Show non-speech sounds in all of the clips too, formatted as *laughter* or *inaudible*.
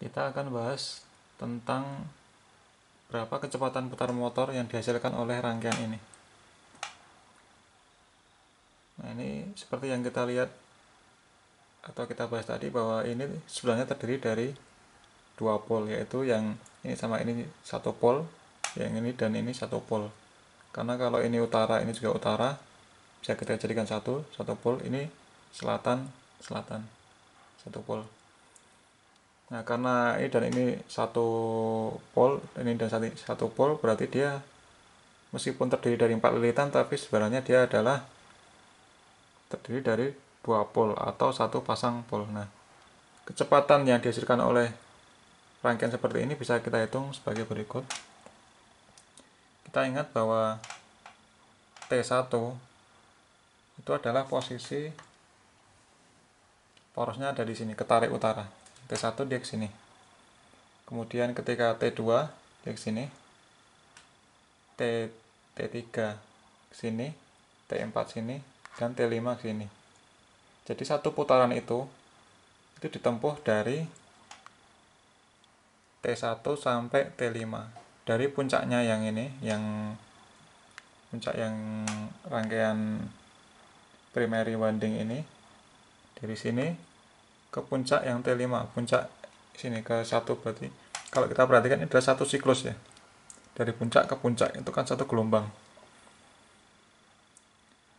kita akan bahas tentang berapa kecepatan putar motor yang dihasilkan oleh rangkaian ini nah ini seperti yang kita lihat atau kita bahas tadi bahwa ini sebenarnya terdiri dari dua pol yaitu yang ini sama ini satu pol yang ini dan ini satu pol karena kalau ini utara ini juga utara bisa kita jadikan satu satu pol ini selatan selatan satu pol Nah, karena ini dan ini satu pol, ini dan satu, satu pol, berarti dia meskipun terdiri dari empat lilitan, tapi sebenarnya dia adalah terdiri dari dua pol atau satu pasang pol. Nah, kecepatan yang dihasilkan oleh rangkaian seperti ini bisa kita hitung sebagai berikut. Kita ingat bahwa T1 itu adalah posisi porosnya ada di sini, ketarik utara. T1 dia ke sini. Kemudian ketika T2 dia ke sini. T T3 ke sini, T4 sini dan T5 ke sini. Jadi satu putaran itu itu ditempuh dari T1 sampai T5. Dari puncaknya yang ini yang puncak yang rangkaian primary winding ini dari sini ke puncak yang T5 puncak sini ke satu berarti kalau kita perhatikan ini adalah satu siklus ya dari puncak ke puncak itu kan satu gelombang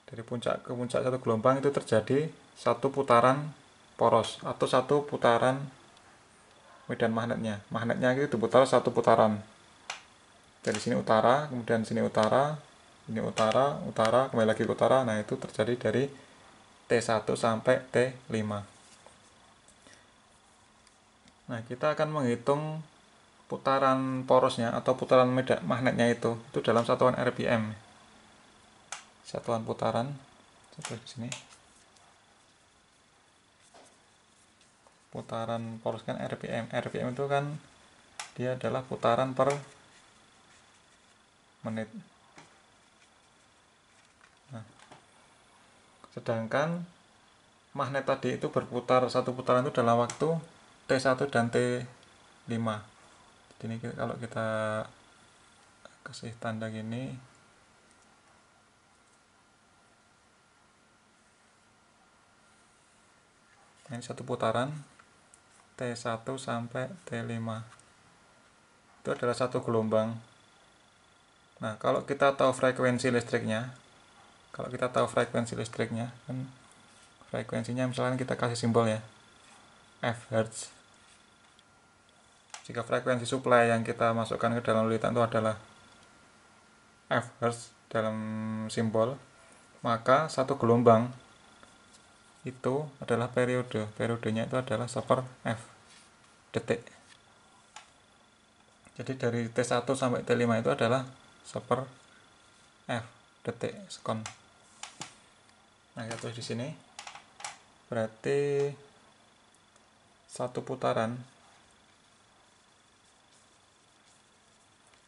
dari puncak ke puncak satu gelombang itu terjadi satu putaran poros atau satu putaran medan magnetnya magnetnya itu diputar satu putaran dari sini utara kemudian sini utara ini utara utara kembali lagi ke utara nah itu terjadi dari T1 sampai T5 Nah, kita akan menghitung putaran porosnya atau putaran magnetnya itu itu dalam satuan RPM. Satuan putaran satu di sini. Putaran poros kan RPM. RPM itu kan dia adalah putaran per menit. Nah, sedangkan magnet tadi itu berputar satu putaran itu dalam waktu T1 dan T5 ini kalau kita kasih tanda gini ini satu putaran T1 sampai T5 itu adalah satu gelombang nah kalau kita tahu frekuensi listriknya kalau kita tahu frekuensi listriknya kan frekuensinya misalnya kita kasih simbol ya F hertz. jika frekuensi supply yang kita masukkan ke dalam lilitan itu adalah F hertz dalam simbol maka satu gelombang itu adalah periode periodenya itu adalah seper F detik jadi dari T1 sampai T5 itu adalah seper F detik sekon nah kita tulis di sini berarti satu putaran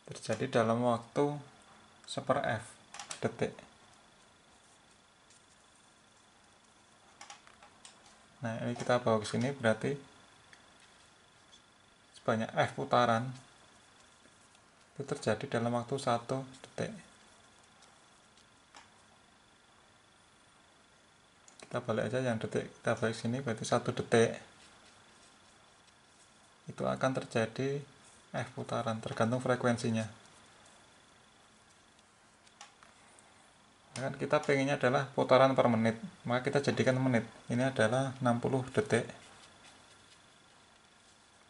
terjadi dalam waktu seper F detik. Nah, ini kita bawa ke sini berarti sebanyak F putaran itu terjadi dalam waktu satu detik. Kita balik aja yang detik, kita balik sini berarti satu detik itu akan terjadi F putaran tergantung frekuensinya kan kita pengennya adalah putaran per menit maka kita jadikan menit ini adalah 60 detik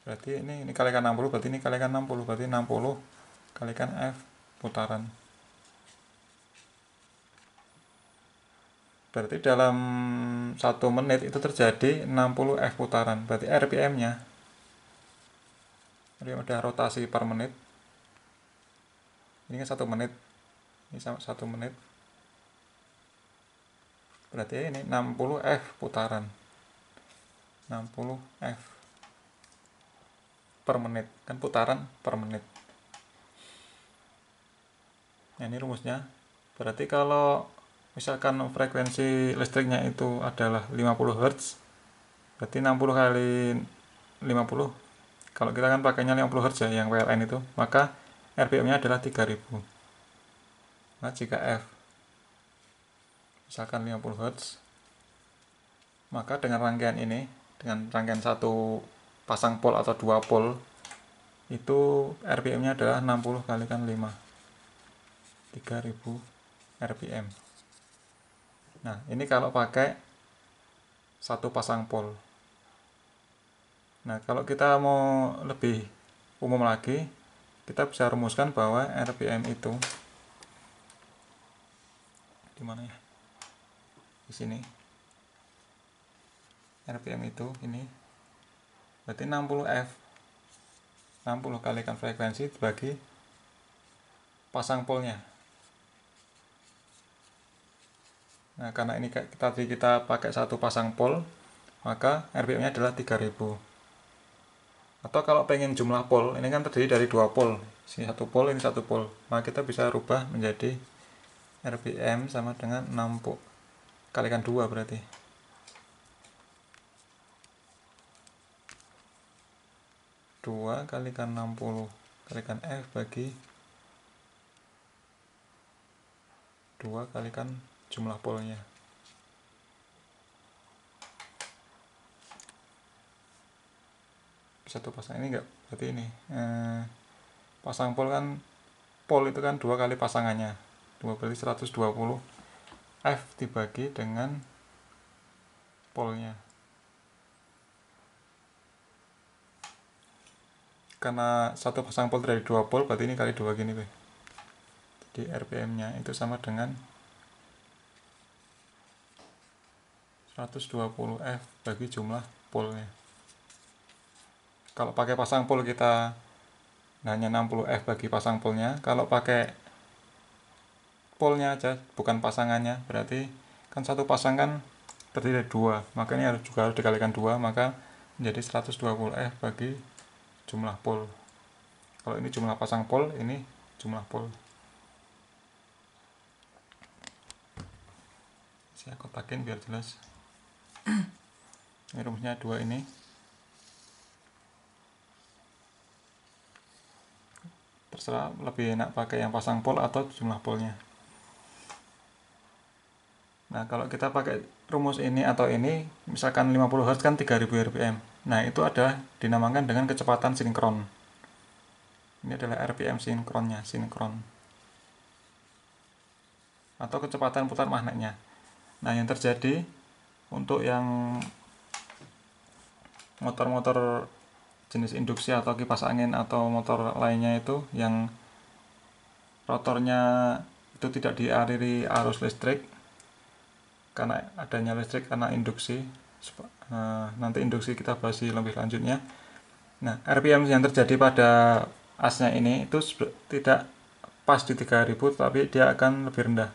berarti ini, ini kalikan 60 berarti ini kalikan 60 berarti 60 kalikan F putaran berarti dalam satu menit itu terjadi 60 F putaran berarti RPM nya jadi ada rotasi per menit ini kan satu menit ini satu menit berarti ini 60 F putaran 60 F per menit kan putaran per menit nah, ini rumusnya berarti kalau misalkan frekuensi listriknya itu adalah 50 Hz berarti 60 kali 50 kalau kita kan pakainya 50 Hz ya, yang PLN itu maka RPM-nya adalah 3000 nah jika F misalkan 50 Hz maka dengan rangkaian ini dengan rangkaian satu pasang pol atau dua pol itu RPM-nya adalah 60 kan 5 3000 RPM nah ini kalau pakai satu pasang pol Nah, kalau kita mau lebih umum lagi, kita bisa rumuskan bahwa RPM itu di mana ya? Di sini. RPM itu ini berarti 60F 60 kalikan frekuensi dibagi pasang polnya nah karena ini kita kita pakai satu pasang pol maka RPM nya adalah 3000 atau kalau pengen jumlah pol ini kan terdiri dari dua pol sini satu pol ini satu pol maka kita bisa rubah menjadi RPM sama dengan 6 pol kalikan dua berarti dua kalikan 60 kalikan F bagi dua kalikan jumlah polnya satu pasang ini enggak berarti ini eh, pasang pol kan pol itu kan dua kali pasangannya dua berarti 120 F dibagi dengan polnya karena satu pasang pol dari dua pol berarti ini kali dua gini Be. jadi RPM nya itu sama dengan 120 F bagi jumlah polnya kalau pakai pasang pol kita hanya 60F bagi pasang polnya kalau pakai polnya aja bukan pasangannya berarti kan satu pasang kan terdiri dari dua ini harus juga harus dikalikan dua maka menjadi 120F bagi jumlah pol kalau ini jumlah pasang pol ini jumlah pol saya kotakin biar jelas *clears throat* ini rumusnya dua ini terserah lebih enak pakai yang pasang pol atau jumlah polnya nah kalau kita pakai rumus ini atau ini misalkan 50 Hz kan 3000 RPM nah itu ada dinamakan dengan kecepatan sinkron ini adalah RPM sinkronnya sinkron atau kecepatan putar magnetnya nah yang terjadi untuk yang motor-motor jenis induksi atau kipas angin atau motor lainnya itu yang rotornya itu tidak diariri arus listrik karena adanya listrik karena induksi eh, nanti induksi kita bahas lebih lanjutnya nah RPM yang terjadi pada asnya ini itu tidak pas di 3000 tapi dia akan lebih rendah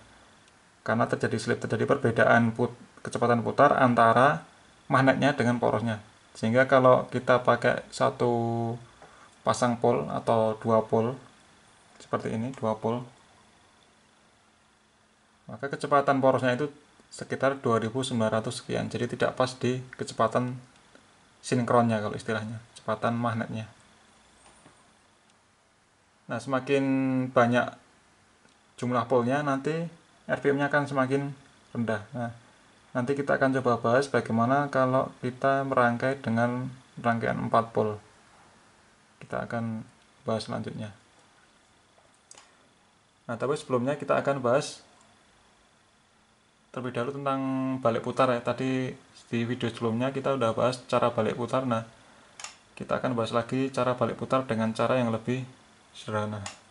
karena terjadi slip terjadi perbedaan put, kecepatan putar antara magnetnya dengan porosnya sehingga kalau kita pakai satu pasang pole atau dua pole seperti ini dua pole maka kecepatan porosnya itu sekitar 2900 sekian jadi tidak pas di kecepatan sinkronnya kalau istilahnya kecepatan magnetnya Nah, semakin banyak jumlah polnya nanti RPM-nya akan semakin rendah. Nah, Nanti kita akan coba bahas bagaimana kalau kita merangkai dengan rangkaian 4 pol. Kita akan bahas selanjutnya. Nah, tapi sebelumnya kita akan bahas terlebih dahulu tentang balik putar ya. Tadi di video sebelumnya kita udah bahas cara balik putar. Nah, kita akan bahas lagi cara balik putar dengan cara yang lebih sederhana.